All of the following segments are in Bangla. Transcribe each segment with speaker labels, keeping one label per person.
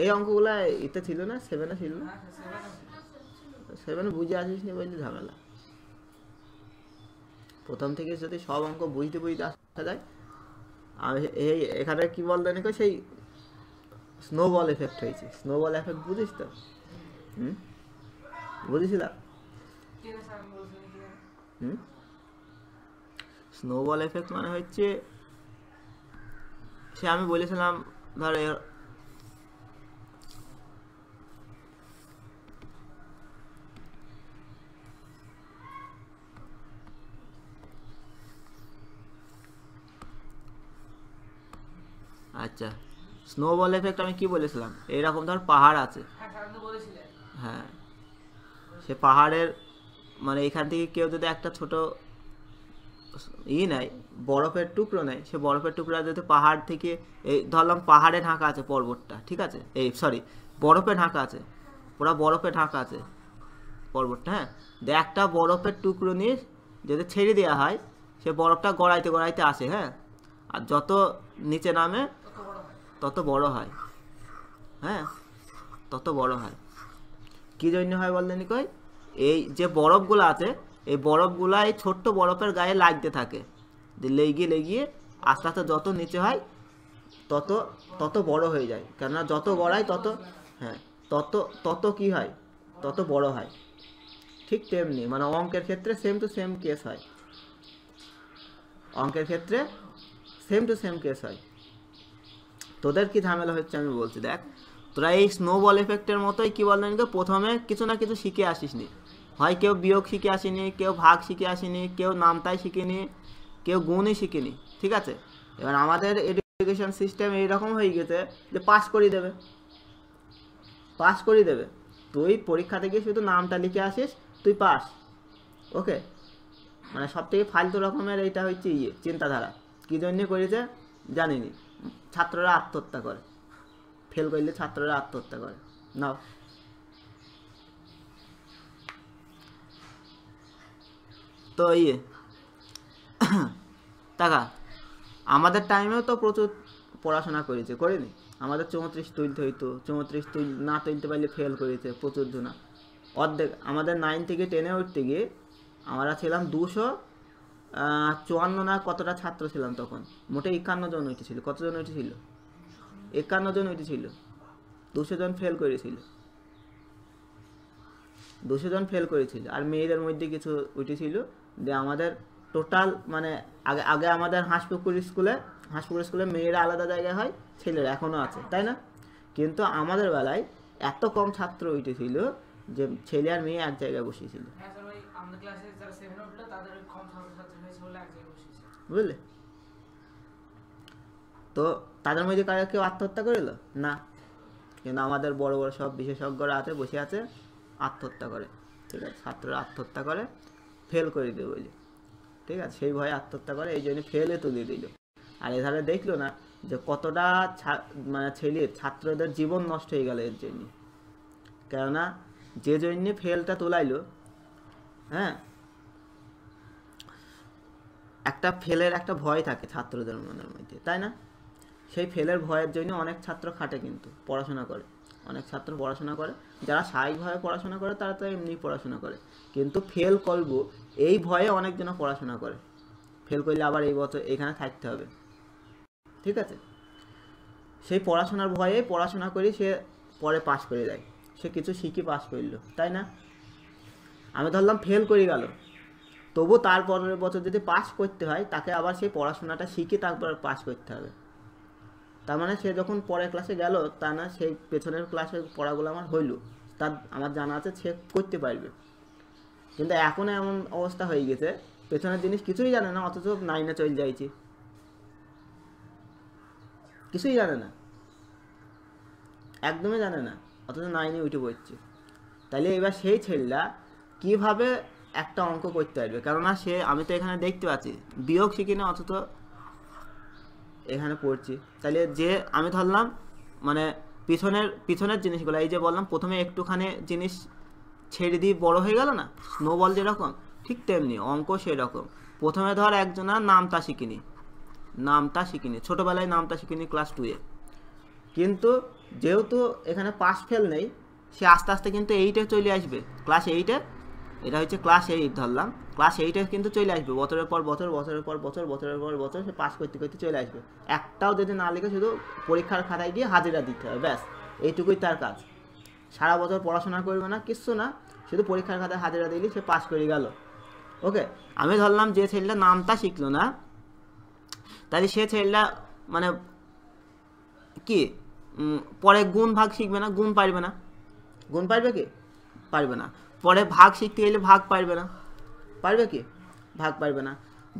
Speaker 1: এই অঙ্কগুলা এটা ছিল না সেভেনে ছিল না সেভেনে বুঝে আসিস নি বললি ঝামেলা প্রথম থেকে যদি সব অঙ্ক বুঝতে বুঝতে আসা যায় আমি এই এখানে কি বলতো নাকি সেই স্নোবল এফেক্ট হয়েছে স্নোবল এফেক্ট বুঝিস তো হুম বুঝেছিলাম হুম স্নোবল এফেক্ট মানে হচ্ছে সে আমি বলেছিলাম ধর আচ্ছা স্নোবল এফেক্ট আমি কি বলেছিলাম এইরকম ধর পাহাড় আছে হ্যাঁ, হ্যাঁ সে পাহাড়ের মানে এখান থেকে কেউ যদি একটা ছোট ই নেয় বরফের টুকরো নেয় সে বরফের টুকরা যদি পাহাড় থেকে এই ধরলাম পাহাড়ে ঢাকা আছে পর্বতটা ঠিক আছে এই সরি বরফে ঢাকা আছে পুরা বরফে ঢাকা আছে পর্বতটা হ্যাঁ দিয়ে একটা বরফের টুকরো নিয়ে যদি ছেড়ে দেওয়া হয় সে বরফটা গড়াইতে গড়াইতে আসে হ্যাঁ আর যত নিচে নামে তত বড় হয় হ্যাঁ তত বড় হয় কি জন্য হয় বললেন কই এই যে বরফগুলো আছে এই বরফগুলো এই ছোট্ট বরফের গায়ে লাগতে থাকে যে লেগিয়ে লেগিয়ে আস্তে আস্তে যত নিচে হয় তত তত বড় হয়ে যায় কেননা যত গড়ায় তত হ্যাঁ তত তত কি হয় তত বড় হয় ঠিক তেমনি মানে অঙ্কের ক্ষেত্রে সেম টু সেম কেস হয় অঙ্কের ক্ষেত্রে সেম টু সেম কেস হয় তোদের কি ঝামেলা হচ্ছে আমি বলছি দেখ তোরা এই স্নোবল এফেক্টের মতোই কী বল না প্রথমে কিছু না কিছু শিখে আসিস নি হয় কেউ বিয়োগ শিখে আসেনি কেউ ভাগ শিখে আসেনি কেউ নামতাই শিখেনি কেউ গুণই শিখেনি ঠিক আছে এবার আমাদের এডুকেশন সিস্টেম এইরকম হয়ে গেছে যে পাস করিয়ে দেবে পাস করিয়ে দেবে তুই পরীক্ষা থেকে শুধু নামটা লিখে আসিস তুই পাস ওকে মানে সব থেকে ফালতু রকমের এইটা হচ্ছে ইয়ে চিন্তাধারা কী জন্যে করেছে জানিনি ছাত্ররা আত্মহত্যা করে ফেল করলে ছাত্ররা আত্মহত্যা করে নাও তো ইয়ে টাকা আমাদের টাইমেও তো প্রচুর পড়াশোনা করেছে করেনি আমাদের চৌত্রিশ তুলতে হইতো চৌত্রিশ তুল না তুলতে পারলে ফেল করেছে প্রচুর দুনা অর্ধেক আমাদের নাইন থেকে টেনে উঠতে গিয়ে আমরা ছিলাম দুশো চুয়ান্ন না কতটা ছাত্র ছিলাম তখন মোটে একান্ন জন উঠেছিল কতজন উঠেছিল একান্ন জন উঠেছিল দুশো জন ফেল করেছিল দুশো জন ফেল করেছিল আর মেয়েদের মধ্যে কিছু উঠেছিল যে আমাদের টোটাল মানে আগে আগে আমাদের হাঁসপুকুর স্কুলে হাঁসপুকুর স্কুলে মেয়েরা আলাদা জায়গায় হয় ছেলেরা এখনও আছে তাই না কিন্তু আমাদের বেলায় এত কম ছাত্র উঠেছিল যে ছেলে আর মেয়ে এক জায়গায় বসিয়েছিল হ্যাঁ বুঝলে তো তাদের মধ্যে কারো কেউ আত্মহত্যা করিল না কিন্তু আমাদের বড় বড় সব বিশেষজ্ঞরা আছে বসে আছে আত্মহত্যা করে ঠিক আছে ছাত্ররা আত্মহত্যা করে ফেল করে দিল বলি ঠিক আছে সেই ভয়ে আত্মহত্যা করে এই জন্য ফেলে তুলে দিল আর এধারে দেখলো না যে কতটা মানে ছেলে ছাত্রদের জীবন নষ্ট হয়ে গেল এর জন্য কেননা যে জন্যে ফেলটা তোলাইলো হ্যাঁ একটা ফেলের একটা ভয় থাকে ছাত্রদের মনের মধ্যে তাই না সেই ফেলের ভয়ের জন্য অনেক ছাত্র খাটে কিন্তু পড়াশোনা করে অনেক ছাত্র পড়াশোনা করে যারা স্বাভাবিকভাবে পড়াশোনা করে তারা তো এমনি পড়াশোনা করে কিন্তু ফেল করবো এই ভয়ে অনেকজন পড়াশোনা করে ফেল করলে আবার এই বছর এখানে থাকতে হবে ঠিক আছে সেই পড়াশোনার ভয়ে পড়াশোনা করি সে পরে পাশ করে যায় সে কিছু শিখে পাশ করলো তাই না আমি ধরলাম ফেল করে গেল তবু তার পরের বছর যদি পাস করতে হয় তাকে আবার সেই পড়াশোনাটা শিখে তারপর পাস করতে হবে তার মানে সে যখন পরের ক্লাসে গেল তা না সেই পেছনের ক্লাসের পড়াগুলো আমার হইল তার আমার জানা আছে সে করতে পারবে কিন্তু এখন এমন অবস্থা হয়ে গেছে পেছনের জিনিস কিছুই জানে না অথচ নাইনে চলে যাইছি কিছুই জানে না একদমই জানে না অথচ নাইনে উঠে পড়ছে তাহলে এবার সেই ছেলেটা কীভাবে একটা অঙ্ক করতে পারবে কেননা সে আমি তো এখানে দেখতে পাচ্ছি বিয়োগ শিখি না অথচ এখানে পড়ছি তাহলে যে আমি ধরলাম মানে পিছনের পিছনের জিনিসগুলো এই যে বললাম প্রথমে একটুখানি জিনিস ছেড়ে দিয়ে বড় হয়ে গেল না স্নোবল যেরকম ঠিক তেমনি অঙ্ক সেরকম প্রথমে ধর একজনের নামটা শিখিনি নামটা শিখিনি ছোটোবেলায় নামটা শিখিনি ক্লাস টুয়ে কিন্তু যেহেতু এখানে পাস ফেল নেই সে আস্তে আস্তে কিন্তু এইটে চলে আসবে ক্লাস এইটে এটা হচ্ছে ক্লাস এইট ধরলাম ক্লাস এইটে কিন্তু চলে আসবে বছরের পর বছর বছরের পর বছর বছরের পর বছর সে পাস করতে করতে চলে আসবে একটাও যদি না লিখে শুধু পরীক্ষার খাতায় গিয়ে হাজিরা দিতে হবে ব্যাস এইটুকুই তার কাজ সারা বছর পড়াশোনা করবে না কিচ্ছু না শুধু পরীক্ষার খাতায় হাজিরা দিলেই সে পাস করে গেল ওকে আমি ধরলাম যে ছেলেটা নামটা শিখলো না তাহলে সে ছেলেটা মানে কি পরে গুণ ভাগ শিখবে না গুণ পারবে না গুণ পারবে কি পারবে না পরে ভাগ শিখতে গেলে ভাগ পারবে না পারবে কি ভাগ পারবে না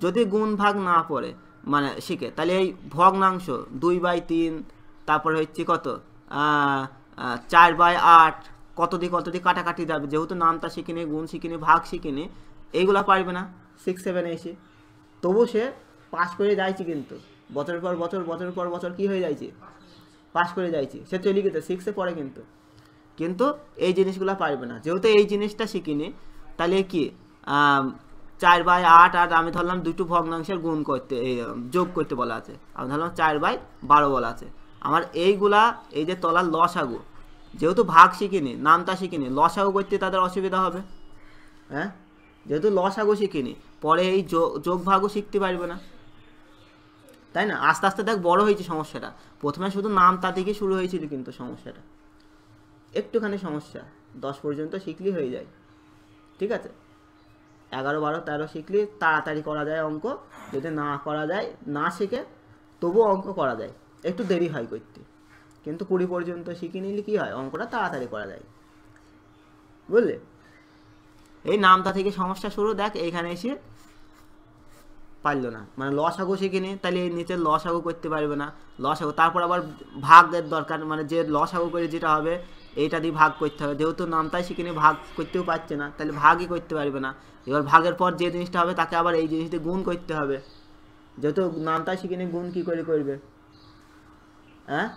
Speaker 1: যদি গুণ ভাগ না পড়ে মানে শিখে তাহলে এই ভগ্নাংশ দুই বাই তিন তারপরে হচ্ছে কত চার বাই আট কত দিয়ে কত দিয়ে কাটাকাটি যাবে যেহেতু নামটা শিখিনি গুণ শিখিনি ভাগ শিখিনি এইগুলো পারবে না সিক্স সেভেনে এসে তবু সে পাস করে যাইছে কিন্তু বছরের পর বছর বছরের পর বছর কি হয়ে যাইছে পাস করে যাইছে সে চলে গেছে সিক্সে পড়ে কিন্তু কিন্তু এই জিনিসগুলো পারবে না যেহেতু এই জিনিসটা শিখিনি তাহলে কি চার বাই আট আট আমি ধরলাম দুটো ভগ্নাংশের গুণ করতে যোগ করতে বলা আছে আমি ধরলাম চার বাই বারো বলা আছে আমার এইগুলা এই যে তলার লসাগু যেহেতু ভাগ শিখিনি নামটা শিখিনি লসাগু করতে তাদের অসুবিধা হবে হ্যাঁ যেহেতু লসাগু শিখিনি পরে এই যোগ ভাগও শিখতে পারবে না তাই না আস্তে আস্তে দেখ বড় হয়েছে সমস্যাটা প্রথমে শুধু নামটা থেকে শুরু হয়েছিল কিন্তু সমস্যাটা একটুখানি সমস্যা দশ পর্যন্ত শিখলি হয়ে যায় ঠিক আছে এগারো বারো তেরো শিখলি তাড়াতাড়ি করা যায় অঙ্ক যদি না করা যায় না শিখে তবুও অঙ্ক করা যায় একটু দেরি হয় করতে কিন্তু কুড়ি পর্যন্ত শিখে নিলে কী হয় অঙ্কটা তাড়াতাড়ি করা যায় বুঝলে এই নামটা থেকে সমস্যা শুরু দেখ এখানে এসে পারলো না মানে লসাগু নি তাহলে এই নিচে লসাগু করতে পারবে না লসাগু তারপর আবার ভাগের দরকার মানে যে লসাগু করে যেটা হবে এইটা দিয়ে ভাগ করতে হবে যেহেতু নামতাই সেখানে ভাগ করতেও পারছে না তাহলে ভাগই করতে পারবে না এবার ভাগের পর যে জিনিসটা হবে তাকে আবার এই জিনিসটি গুণ করতে হবে যেহেতু নামতাই সেখানে গুণ কি করে করবে হ্যাঁ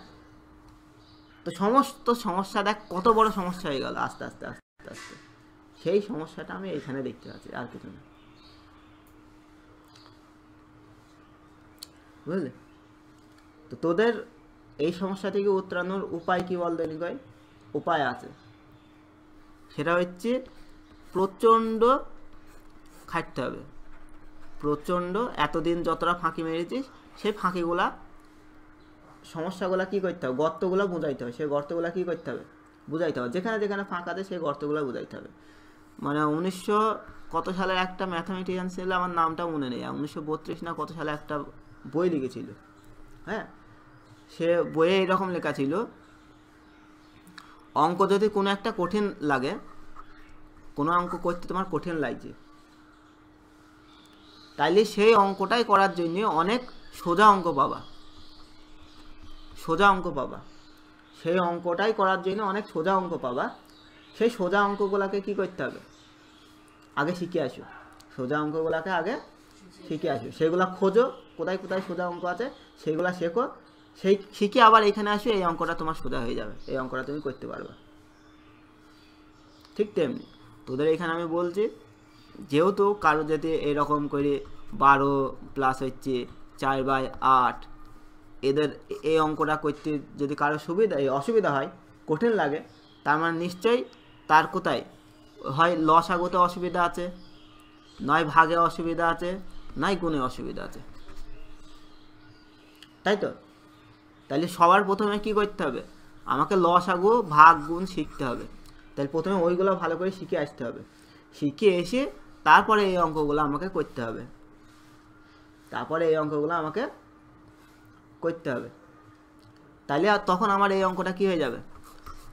Speaker 1: তো সমস্ত সমস্যা দেখ কত বড় সমস্যা হয়ে গেল আস্তে আস্তে আস্তে আস্তে সেই সমস্যাটা আমি এখানে দেখতে পাচ্ছি আর কিছু না বুঝলে তো তোদের এই সমস্যা থেকে উত্তরানোর উপায় কি বল কয় উপায় আছে সেটা হচ্ছে প্রচণ্ড খাটতে হবে প্রচণ্ড এতদিন যতটা ফাঁকি মেরেছিস সেই ফাঁকিগুলা সমস্যাগুলো কি করতে হবে গর্তগুলো বোঝাইতে হবে সেই গর্তগুলো কি করতে হবে বুঝাইতে হবে যেখানে যেখানে ফাঁকাতে সেই গর্তগুলো বুঝাইতে হবে মানে উনিশশো কত সালের একটা ম্যাথামেটিক্যান ছিল আমার নামটা মনে নেই উনিশশো বত্রিশ না কত সালে একটা বই লিখেছিল হ্যাঁ সে বইয়ে এরকম লেখা ছিল অঙ্ক যদি কোনো একটা কঠিন লাগে কোনো অঙ্ক করতে তোমার কঠিন লাগছে তাইলে সেই অঙ্কটাই করার জন্য অনেক সোজা অঙ্ক পাবা সোজা অঙ্ক পাবা সেই অঙ্কটাই করার জন্য অনেক সোজা অঙ্ক পাবা সেই সোজা অঙ্কগুলোকে কি করতে হবে আগে শিখে আসো সোজা অঙ্কগুলোকে আগে শিখে আসো সেগুলো খোঁজো কোথায় কোথায় সোজা অঙ্ক আছে সেগুলো শেখো সেই শিখে আবার এখানে আসে এই অঙ্কটা তোমার সোজা হয়ে যাবে এই অঙ্কটা তুমি করতে পারবে ঠিক তেমনি তোদের এখানে আমি বলছি যেহেতু কারো যাতে এরকম করে বারো প্লাস হচ্ছে চার বাই আট এদের এই অঙ্কটা করতে যদি কারো সুবিধা অসুবিধা হয় কঠিন লাগে তার মানে নিশ্চয়ই তার কোথায় হয় লসাগত অসুবিধা আছে নয় ভাগে অসুবিধা আছে নয় কোনো অসুবিধা আছে তাই তো তাহলে সবার প্রথমে কি করতে হবে আমাকে লসাগু ভাগ গুণ শিখতে হবে তাহলে প্রথমে ওইগুলো ভালো করে শিখে আসতে হবে শিখে এসে তারপরে এই অঙ্কগুলো আমাকে করতে হবে তারপরে এই অঙ্কগুলো আমাকে করতে হবে তাহলে আর তখন আমার এই অঙ্কটা কি হয়ে যাবে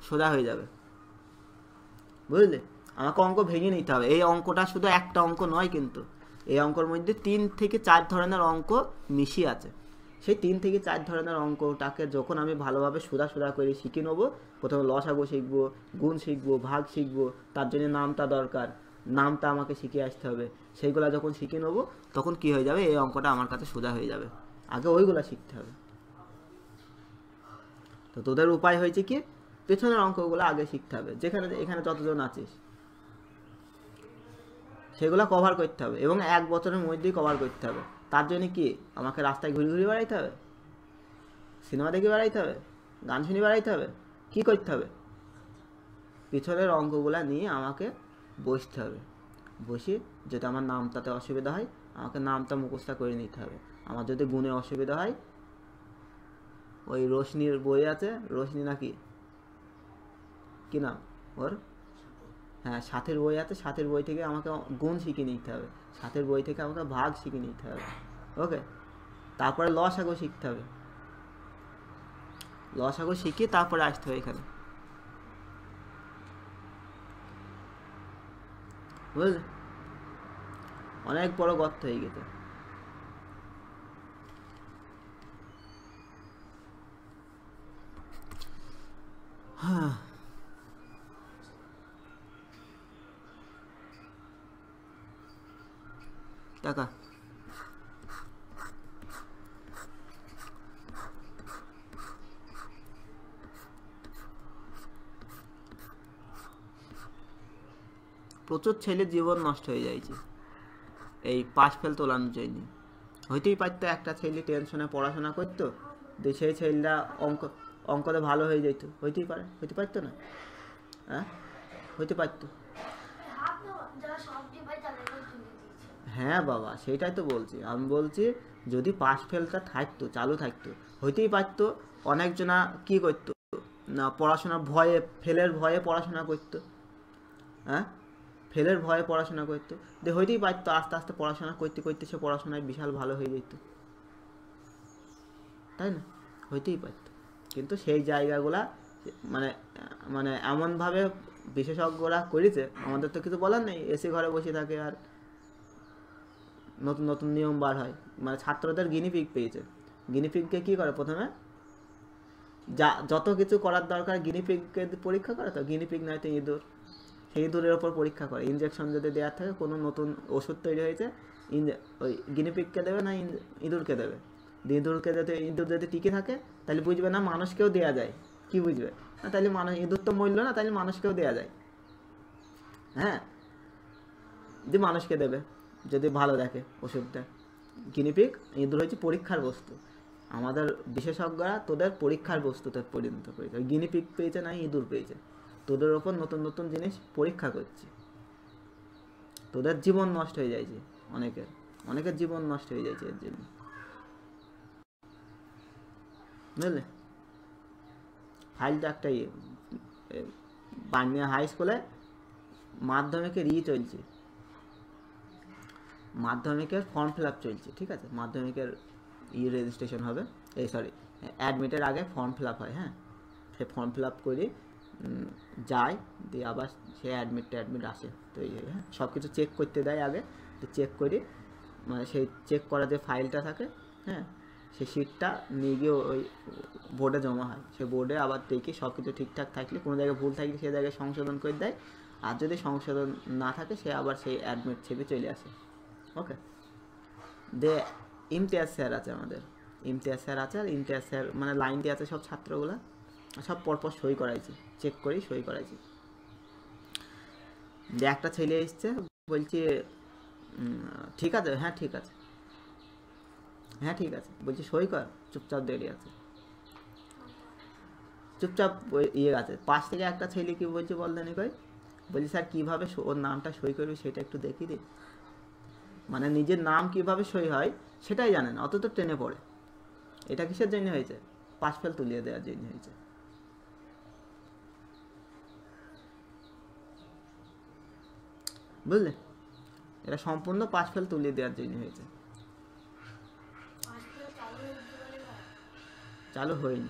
Speaker 1: সোজা হয়ে যাবে বুঝলে আমাকে অঙ্ক ভেঙে নিতে হবে এই অঙ্কটা শুধু একটা অঙ্ক নয় কিন্তু এই অঙ্কর মধ্যে তিন থেকে চার ধরনের অঙ্ক মিশিয়ে আছে সেই তিন থেকে চার ধরনের অঙ্কটাকে যখন আমি ভালোভাবে সোজা সোজা করে শিখে নেবো প্রথমে লসাগো শিখবো গুণ শিখবো ভাগ শিখবো তার জন্য নামটা দরকার নামটা আমাকে শিখে আসতে হবে সেইগুলো যখন শিখে নেবো তখন কি হয়ে যাবে এই অঙ্কটা আমার কাছে সোজা হয়ে যাবে আগে ওইগুলো শিখতে হবে তো তোদের উপায় হয়েছে কি পেছনের অঙ্কগুলো আগে শিখতে হবে যেখানে এখানে যতজন আছিস সেগুলো কভার করতে হবে এবং এক বছরের মধ্যেই কভার করতে হবে তার জন্য কি আমাকে রাস্তায় ঘুরে ঘুরে বেড়াইতে হবে সিনেমা দেখে বেড়াইতে হবে গান শুনে বেড়াইতে হবে কি করতে হবে পিছনের অঙ্কগুলো নিয়ে আমাকে বসতে হবে বসে যদি আমার নামটাতে অসুবিধা হয় আমাকে নামটা মুখস্থ করে নিতে হবে আমার যদি গুণে অসুবিধা হয় ওই রোশনির বই আছে রোশনি নাকি কি নাম ওর হ্যাঁ সাথের বই আছে সাথের বই থেকে আমাকে গুণ শিখে নিতে হবে সাথের বই থেকে আমাকে ভাগ শিখে নিতে হবে ওকে তারপরে লসাগো শিখতে হবে লসাগো শিখে তারপরে আসতে হবে এখানে বুঝলে অনেক বড় গর্ত হয়ে গেছে হ্যাঁ টাকা প্রচুর ছেলে জীবন নষ্ট হয়ে যাইছে এই পাশ ফেল তোলানো চাইনি হইতেই পারতো একটা ছেলে টেনশনে পড়াশোনা করতো দিয়ে সেই ছেলেরা অঙ্ক অঙ্কতে ভালো হয়ে যেত হইতেই পারে হইতে পারতো না হ্যাঁ হইতে পারতো হ্যাঁ বাবা সেটাই তো বলছি আমি বলছি যদি পাস ফেলটা থাকতো চালু থাকতো হইতেই পারতো অনেকজনা কি করতো না পড়াশোনা ভয়ে ফেলের ভয়ে পড়াশোনা করতো হ্যাঁ ফেলের ভয়ে পড়াশোনা করতো যে হইতেই পারতো আস্তে আস্তে পড়াশোনা করতে করতে সে পড়াশোনায় বিশাল ভালো হয়ে যেত তাই না হইতেই পারতো কিন্তু সেই জায়গাগুলা মানে মানে এমনভাবে বিশেষজ্ঞরা করেছে আমাদের তো কিছু বলার নেই এসি ঘরে বসে থাকে আর নতুন নতুন নিয়ম বার হয় মানে ছাত্রদের গিনিফিক পেয়েছে গিনিফিককে কি করে প্রথমে যা যত কিছু করার দরকার গিনিফিককে পরীক্ষা করে তো গিনিফিক নয় তো ইঁদুর সেই ইঁদুরের ওপর পরীক্ষা করে ইঞ্জেকশন যদি দেওয়ার থাকে কোনো নতুন ওষুধ তৈরি হয়েছে ওই গিনিপিককে দেবে না ইঁদুরকে দেবে ইঁদুরকে যাতে ইঁদুর যদি টিকে থাকে তাহলে বুঝবে না মানুষকেও দেওয়া যায় কি বুঝবে না তাহলে মানুষ ইঁদুর তো মূল্য না তাহলে মানুষকেও দেওয়া যায় হ্যাঁ যে মানুষকে দেবে যদি ভালো দেখে ওষুধটা গিনিপিক ইঁদুর হচ্ছে পরীক্ষার বস্তু আমাদের বিশেষজ্ঞরা তোদের পরীক্ষার বস্তুতে পরিণত করেছে গিনিপিক পেয়েছে না ইঁদুর পেয়েছে তোদের ওপর নতুন নতুন জিনিস পরীক্ষা করছে তোদের জীবন নষ্ট হয়ে যাইছে অনেকের অনেকের জীবন নষ্ট হয়ে যাইছে এর জন্য বুঝলে ফাইলটা একটা ইয়ে বার্মিয়া হাই স্কুলে মাধ্যমিকের ই চলছে মাধ্যমিকের ফর্ম ফিল চলছে ঠিক আছে মাধ্যমিকের ই ইয়ে রেজিস্ট্রেশন হবে এই সরি অ্যাডমিটের আগে ফর্ম ফিল হয় হ্যাঁ সে ফর্ম ফিল করি যায় দিয়ে আবার সে অ্যাডমিটটা অ্যাডমিট আসে তো এই হ্যাঁ সব কিছু চেক করতে দেয় আগে তো চেক করি মানে সেই চেক করা যে ফাইলটা থাকে হ্যাঁ সেই সিটটা নিয়ে গিয়ে ওই বোর্ডে জমা হয় সে বোর্ডে আবার দেখি সব কিছু ঠিকঠাক থাকলে কোনো জায়গায় ভুল থাকলে সে জায়গায় সংশোধন করে দেয় আর যদি সংশোধন না থাকে সে আবার সেই অ্যাডমিট ছেপে চলে আসে ওকে দে ইমতিয়াজ স্যার আছে আমাদের ইমতিয়াজ স্যার আছে আর ইমতিয়াজ স্যার মানে লাইন দিয়ে আছে সব ছাত্রগুলো সব পরপর সই করাইছি চেক করেই সই করাইছি যে একটা ছেলে এসছে বলছি ঠিক আছে হ্যাঁ ঠিক আছে হ্যাঁ ঠিক আছে বলছি সই কর চুপচাপ দেরি আছে চুপচাপ ইয়ে আছে পাশ থেকে একটা ছেলে কি বলছে বল দেনি কই বলছি স্যার কীভাবে ওর নামটা সই করবি সেটা একটু দেখিয়ে দিই মানে নিজের নাম কিভাবে সই হয় সেটাই জানে না অত তো ট্রেনে পড়ে এটা কিসের জন্য হয়েছে পাশ ফেল তুলিয়ে দেওয়ার জন্য হয়েছে বুঝলে এটা সম্পূর্ণ পাশ ফেল তুলিয়ে দেওয়ার জন্য হয়েছে চালু হয়নি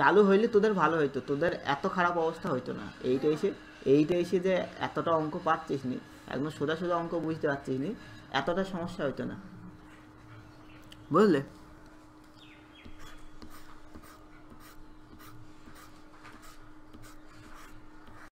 Speaker 1: চালু হইলে তোদের ভালো হইতো তোদের এত খারাপ অবস্থা হইতো না এইটা এসে এইটা এসে যে এতটা অঙ্ক পাচ্ছিস নি একদম সোজা সোজা অঙ্ক বুঝতে পারছিস নি এতটা সমস্যা হইতো না বুঝলে